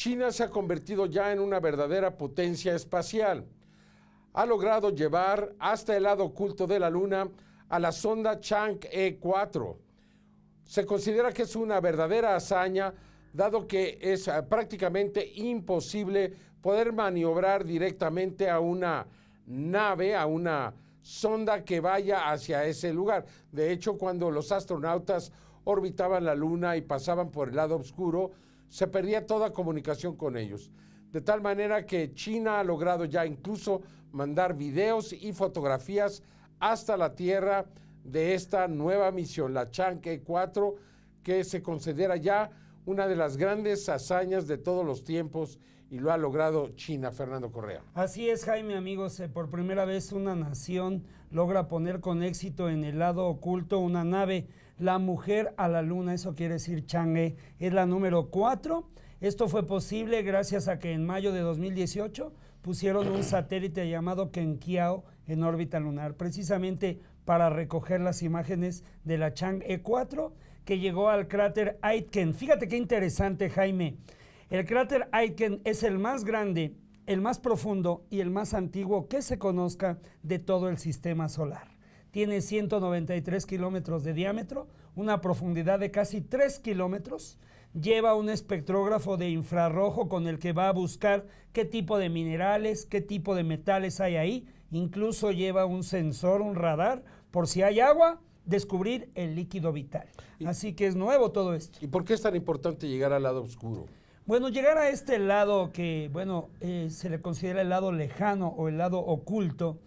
China se ha convertido ya en una verdadera potencia espacial. Ha logrado llevar hasta el lado oculto de la Luna a la sonda Chang'e 4. Se considera que es una verdadera hazaña, dado que es ah, prácticamente imposible poder maniobrar directamente a una nave, a una sonda que vaya hacia ese lugar. De hecho, cuando los astronautas orbitaban la Luna y pasaban por el lado oscuro, se perdía toda comunicación con ellos. De tal manera que China ha logrado ya incluso mandar videos y fotografías hasta la Tierra de esta nueva misión, la Chang'e 4, que se considera ya una de las grandes hazañas de todos los tiempos y lo ha logrado China, Fernando Correa. Así es, Jaime, amigos, eh, por primera vez una nación logra poner con éxito en el lado oculto una nave, la mujer a la luna, eso quiere decir Chang'e, es la número 4. Esto fue posible gracias a que en mayo de 2018 pusieron un satélite llamado Kenkiao en órbita lunar, precisamente para recoger las imágenes de la Chang'e 4 que llegó al cráter Aitken. Fíjate qué interesante, Jaime. El cráter Aiken es el más grande, el más profundo y el más antiguo que se conozca de todo el sistema solar. Tiene 193 kilómetros de diámetro, una profundidad de casi 3 kilómetros. Lleva un espectrógrafo de infrarrojo con el que va a buscar qué tipo de minerales, qué tipo de metales hay ahí. Incluso lleva un sensor, un radar, por si hay agua, descubrir el líquido vital. Así que es nuevo todo esto. ¿Y por qué es tan importante llegar al lado oscuro? Bueno, llegar a este lado que, bueno, eh, se le considera el lado lejano o el lado oculto,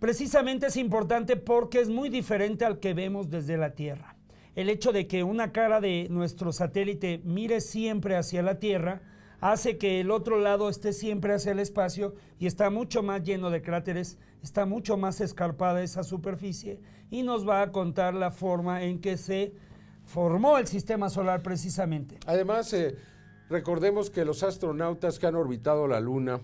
precisamente es importante porque es muy diferente al que vemos desde la Tierra. El hecho de que una cara de nuestro satélite mire siempre hacia la Tierra hace que el otro lado esté siempre hacia el espacio y está mucho más lleno de cráteres, está mucho más escarpada esa superficie y nos va a contar la forma en que se formó el sistema solar precisamente. Además, eh, Recordemos que los astronautas que han orbitado la Luna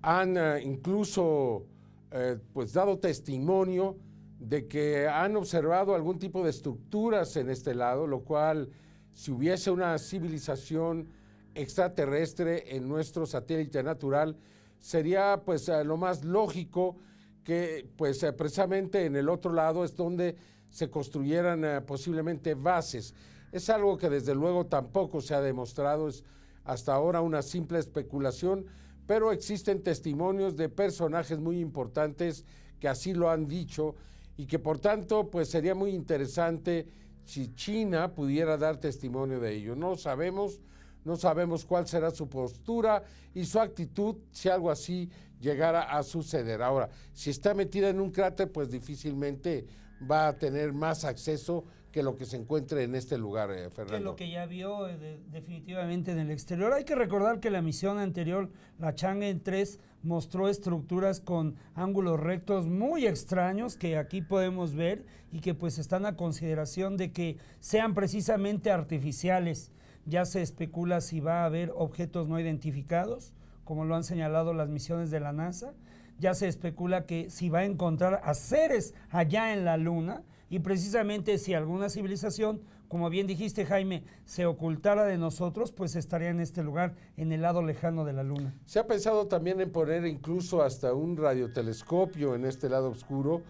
han eh, incluso eh, pues dado testimonio de que han observado algún tipo de estructuras en este lado, lo cual si hubiese una civilización extraterrestre en nuestro satélite natural, sería pues eh, lo más lógico que pues precisamente en el otro lado es donde se construyeran posiblemente bases. Es algo que desde luego tampoco se ha demostrado, es hasta ahora una simple especulación, pero existen testimonios de personajes muy importantes que así lo han dicho y que por tanto pues sería muy interesante si China pudiera dar testimonio de ello. No sabemos, no sabemos cuál será su postura y su actitud si algo así llegara a suceder. Ahora, si está metida en un cráter, pues difícilmente va a tener más acceso que lo que se encuentre en este lugar, Fernando. Eh, que lo que ya vio eh, definitivamente en el exterior. Hay que recordar que la misión anterior, la Chang'e 3, mostró estructuras con ángulos rectos muy extraños que aquí podemos ver y que pues están a consideración de que sean precisamente artificiales. Ya se especula si va a haber objetos no identificados, como lo han señalado las misiones de la NASA. Ya se especula que si va a encontrar a seres allá en la Luna, y precisamente si alguna civilización, como bien dijiste Jaime, se ocultara de nosotros, pues estaría en este lugar, en el lado lejano de la Luna. Se ha pensado también en poner incluso hasta un radiotelescopio en este lado oscuro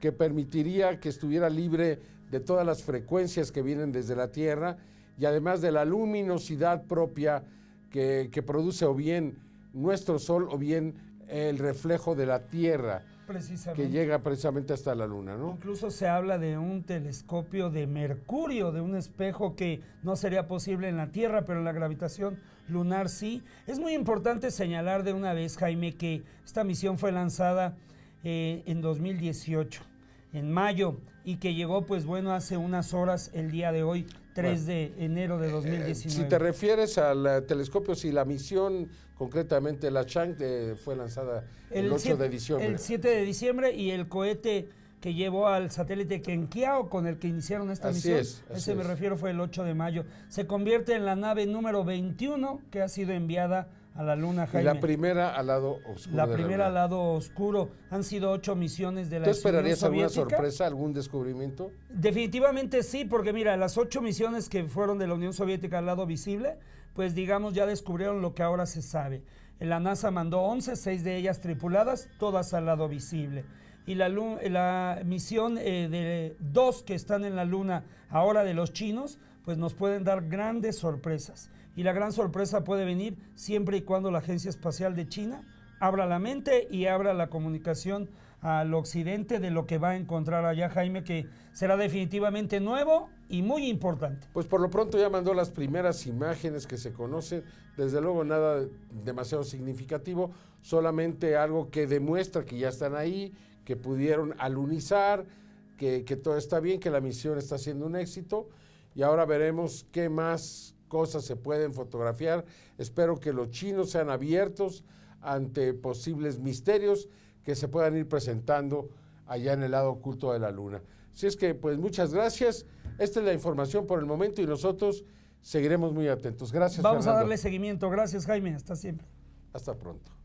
que permitiría que estuviera libre de todas las frecuencias que vienen desde la Tierra y además de la luminosidad propia que, produce o bien nuestro Sol o bien el reflejo de la Tierra. Que llega precisamente hasta la Luna, ¿no? Incluso se habla de un telescopio de Mercurio, de un espejo que no sería posible en la Tierra, pero la gravitación lunar sí. Es muy importante señalar de una vez, Jaime, que esta misión fue lanzada eh, en 2018 en mayo y que llegó pues bueno hace unas horas el día de hoy 3 de enero de 2019. Eh, eh, si te refieres al eh, telescopio, si la misión, concretamente la Chang, fue lanzada el, 8 de diciembre. El 7 de diciembre y el cohete que llevó al satélite Kenkiao con el que iniciaron esta así misión. Es, Ese me refiero fue el 8 de mayo. Se convierte en la nave número 21 que ha sido enviada a la luna, Y la primera al lado oscuro. La primera al lado oscuro. Han sido ocho misiones de la ¿Tú esperarías alguna sorpresa, algún descubrimiento? Definitivamente sí, porque mira, las ocho misiones que fueron de la Unión Soviética al lado visible, pues digamos ya descubrieron lo que ahora se sabe. La NASA mandó 11, seis de ellas tripuladas, todas al lado visible. Y la, la misión eh, de dos que están en la luna ahora de los chinos, pues nos pueden dar grandes sorpresas. Y la gran sorpresa puede venir siempre y cuando la Agencia Espacial de China abra la mente y abra la comunicación al occidente de lo que va a encontrar allá Jaime, que será definitivamente nuevo y muy importante. Pues por lo pronto ya mandó las primeras imágenes que se conocen, desde luego nada demasiado significativo, solamente algo que demuestra que ya están ahí, que pudieron alunizar, que, todo está bien, que la misión está siendo un éxito y ahora veremos qué más cosas se pueden fotografiar. Espero que los chinos sean abiertos ante posibles misterios que se puedan ir presentando allá en el lado oculto de la luna. Así es que, pues muchas gracias. Esta es la información por el momento y nosotros seguiremos muy atentos. Gracias. Vamos a darle seguimiento. Gracias, Jaime. Hasta siempre. Hasta pronto.